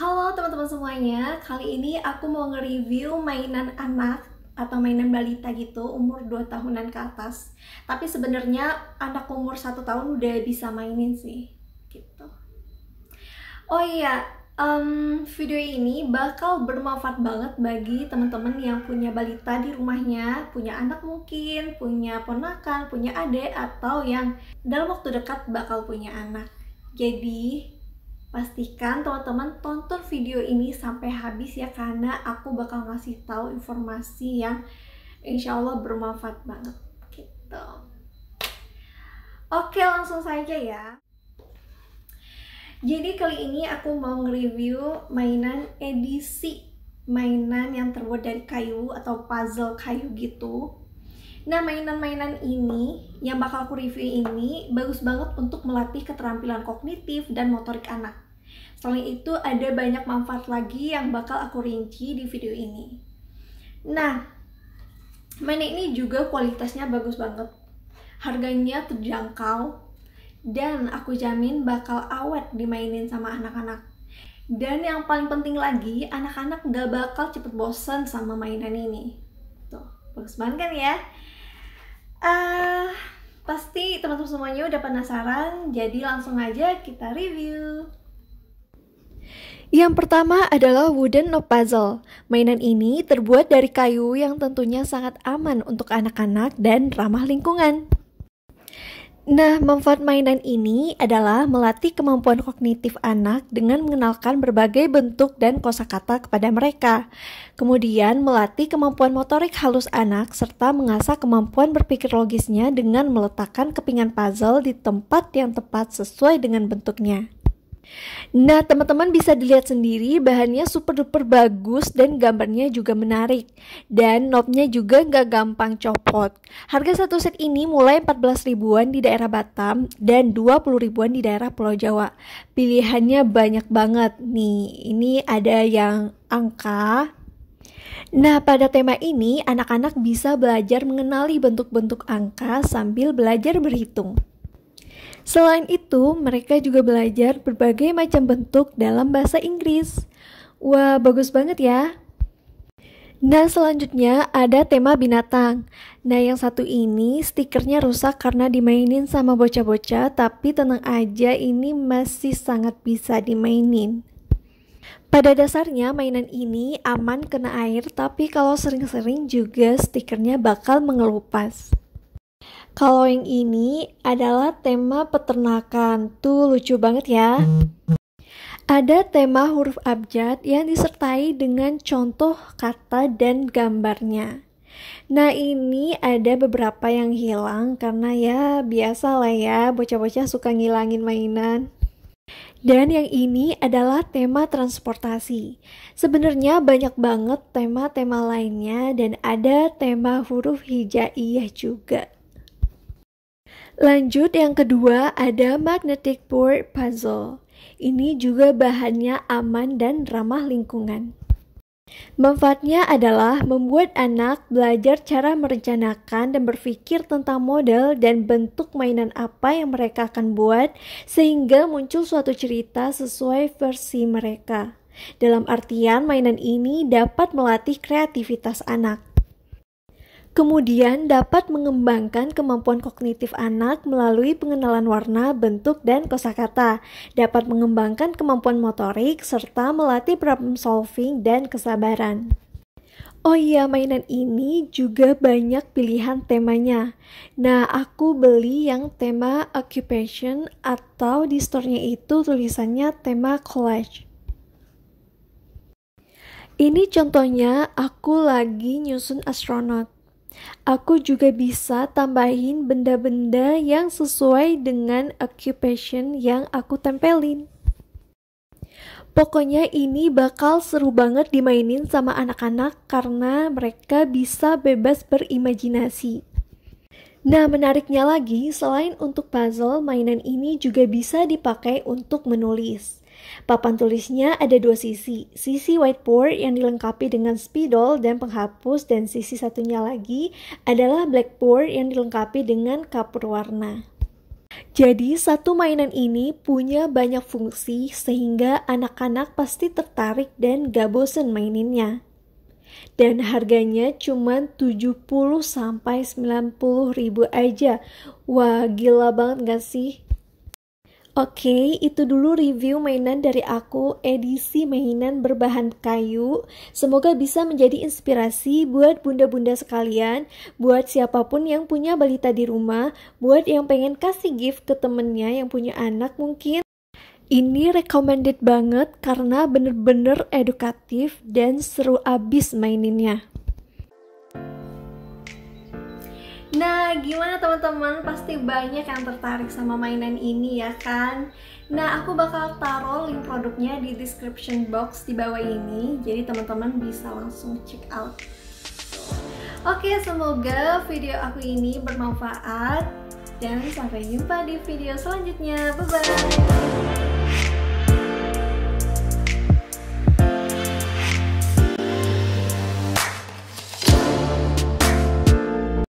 Halo teman-teman semuanya, kali ini aku mau nge-review mainan anak atau mainan balita gitu umur 2 tahunan ke atas. Tapi sebenarnya anak umur 1 tahun udah bisa mainin sih gitu. Oh iya, um, video ini bakal bermanfaat banget bagi teman-teman yang punya balita di rumahnya, punya anak mungkin, punya ponakan, punya adik atau yang dalam waktu dekat bakal punya anak. Jadi, Pastikan teman-teman tonton video ini sampai habis ya karena aku bakal ngasih tahu informasi yang insya Allah bermanfaat banget gitu. Oke langsung saja ya. Jadi kali ini aku mau nge-review mainan edisi mainan yang terbuat dari kayu atau puzzle kayu gitu Nah, mainan-mainan ini yang bakal aku review ini bagus banget untuk melatih keterampilan kognitif dan motorik anak. Selain itu, ada banyak manfaat lagi yang bakal aku rinci di video ini. Nah, mainan ini juga kualitasnya bagus banget. Harganya terjangkau dan aku jamin bakal awet dimainin sama anak-anak. Dan yang paling penting lagi, anak-anak gak bakal cepet bosen sama mainan ini bagus banget kan ya uh, pasti teman-teman semuanya udah penasaran jadi langsung aja kita review yang pertama adalah wooden no puzzle. Mainan ini terbuat dari kayu yang tentunya sangat aman untuk anak-anak dan ramah lingkungan. Nah, manfaat mainan ini adalah melatih kemampuan kognitif anak dengan mengenalkan berbagai bentuk dan kosakata kepada mereka. Kemudian melatih kemampuan motorik halus anak serta mengasah kemampuan berpikir logisnya dengan meletakkan kepingan puzzle di tempat yang tepat sesuai dengan bentuknya. Nah, teman-teman bisa dilihat sendiri bahannya super duper bagus dan gambarnya juga menarik. Dan knobnya juga nggak gampang copot. Harga satu set ini mulai 14 ribuan di daerah Batam dan 20 ribuan di daerah Pulau Jawa. Pilihannya banyak banget nih. Ini ada yang angka, Nah, pada tema ini anak-anak bisa belajar mengenali bentuk-bentuk angka sambil belajar berhitung. Selain itu, mereka juga belajar berbagai macam bentuk dalam bahasa Inggris. Wah, bagus banget ya. Nah, selanjutnya ada tema binatang. Nah, yang satu ini stikernya rusak karena dimainin sama bocah-bocah, tapi tenang aja ini masih sangat bisa dimainin. Pada dasarnya mainan ini aman kena air, tapi kalau sering-sering juga stikernya bakal mengelupas. Kalau yang ini adalah tema peternakan. Tuh lucu banget ya. Ada tema huruf abjad yang disertai dengan contoh kata dan gambarnya. Nah ini ada beberapa yang hilang karena ya biasa lah ya bocah-bocah suka ngilangin mainan. Dan yang ini adalah tema transportasi. Sebenarnya banyak banget tema-tema lainnya dan ada tema huruf hijaiyah juga. Lanjut yang kedua ada magnetic board puzzle. Ini juga bahannya aman dan ramah lingkungan. Manfaatnya adalah membuat anak belajar cara merencanakan dan berpikir tentang model dan bentuk mainan apa yang mereka akan buat, sehingga muncul suatu cerita sesuai versi mereka. Dalam artian, mainan ini dapat melatih kreativitas anak. Kemudian dapat mengembangkan kemampuan kognitif anak melalui pengenalan warna, bentuk, dan kosakata. Dapat mengembangkan kemampuan motorik serta melatih problem solving dan kesabaran. Oh iya, mainan ini juga banyak pilihan temanya. Nah, aku beli yang tema occupation atau di store-nya itu tulisannya tema college. Ini contohnya aku lagi nyusun astronot. Aku juga bisa tambahin benda-benda yang sesuai dengan occupation yang aku tempelin. Pokoknya ini bakal seru banget dimainin sama anak-anak karena mereka bisa bebas berimajinasi. Nah, menariknya lagi, selain untuk puzzle, mainan ini juga bisa dipakai untuk menulis. Papan tulisnya ada dua sisi, sisi whiteboard yang dilengkapi dengan spidol dan penghapus dan sisi satunya lagi adalah blackboard yang dilengkapi dengan kapur warna. Jadi, satu mainan ini punya banyak fungsi sehingga anak-anak pasti tertarik dan gak bosen maininnya. Dan harganya cuma 70 sampai 90 ribu aja. Wah, gila banget gak sih? Oke, itu dulu review mainan dari aku, edisi mainan berbahan kayu. Semoga bisa menjadi inspirasi buat bunda-bunda sekalian, buat siapapun yang punya balita di rumah, buat yang pengen kasih gift ke temennya yang punya anak mungkin. Ini recommended banget karena bener-bener edukatif dan seru abis maininnya. Nah, gimana teman-teman? Pasti banyak yang tertarik sama mainan ini ya kan? Nah, aku bakal taruh link produknya di description box di bawah ini, jadi teman-teman bisa langsung check out. Oke, semoga video aku ini bermanfaat dan sampai jumpa di video selanjutnya. Bye bye.